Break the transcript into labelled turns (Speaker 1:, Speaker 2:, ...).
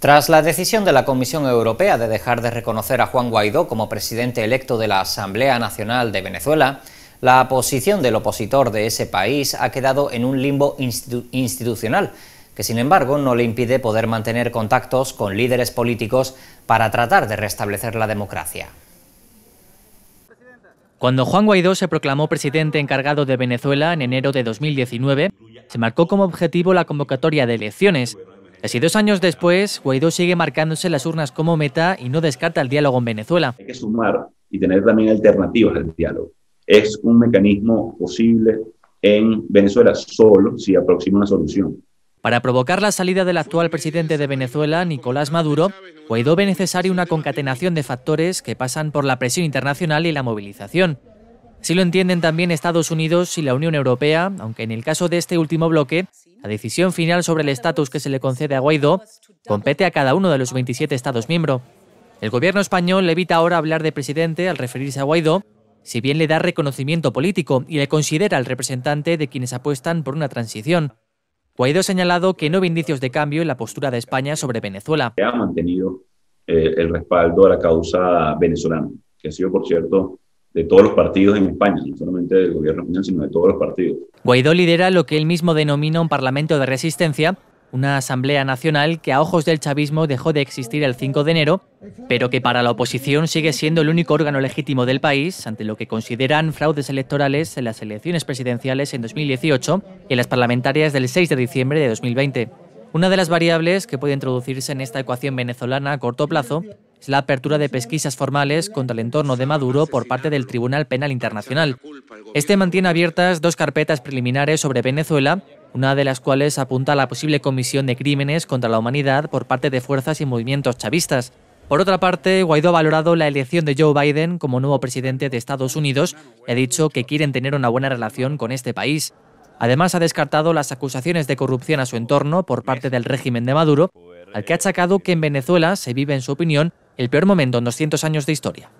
Speaker 1: Tras la decisión de la Comisión Europea de dejar de reconocer a Juan Guaidó como presidente electo de la Asamblea Nacional de Venezuela, la posición del opositor de ese país ha quedado en un limbo institucional, que sin embargo no le impide poder mantener contactos con líderes políticos para tratar de restablecer la democracia. Cuando Juan Guaidó se proclamó presidente encargado de
Speaker 2: Venezuela en enero de 2019, se marcó como objetivo la convocatoria de elecciones, Casi dos años después, Guaidó sigue marcándose las urnas como meta y no descarta el diálogo en Venezuela. Hay que
Speaker 3: sumar y tener también alternativas al diálogo. Es un mecanismo posible en Venezuela solo si aproxima una solución.
Speaker 2: Para provocar la salida del actual presidente de Venezuela, Nicolás Maduro, Guaidó ve necesaria una concatenación de factores que pasan por la presión internacional y la movilización. Así lo entienden también Estados Unidos y la Unión Europea, aunque en el caso de este último bloque, la decisión final sobre el estatus que se le concede a Guaidó compete a cada uno de los 27 Estados miembros. El gobierno español evita ahora hablar de presidente al referirse a Guaidó, si bien le da reconocimiento político y le considera el representante de quienes apuestan por una transición. Guaidó ha señalado que no ve indicios de cambio en la postura de España sobre Venezuela. Ha
Speaker 3: mantenido eh, el respaldo a la causa venezolana, que ha sido, por cierto, de todos los partidos en España, no solamente del gobierno español, sino de todos los partidos.
Speaker 2: Guaidó lidera lo que él mismo denomina un parlamento de resistencia, una asamblea nacional que a ojos del chavismo dejó de existir el 5 de enero, pero que para la oposición sigue siendo el único órgano legítimo del país ante lo que consideran fraudes electorales en las elecciones presidenciales en 2018 y en las parlamentarias del 6 de diciembre de 2020. Una de las variables que puede introducirse en esta ecuación venezolana a corto plazo es la apertura de pesquisas formales contra el entorno de Maduro por parte del Tribunal Penal Internacional. Este mantiene abiertas dos carpetas preliminares sobre Venezuela, una de las cuales apunta a la posible comisión de crímenes contra la humanidad por parte de fuerzas y movimientos chavistas. Por otra parte, Guaidó ha valorado la elección de Joe Biden como nuevo presidente de Estados Unidos y ha dicho que quieren tener una buena relación con este país. Además, ha descartado las acusaciones de corrupción a su entorno por parte del régimen de Maduro, al que ha achacado que en Venezuela se vive, en su opinión, el peor momento en 200 años de historia.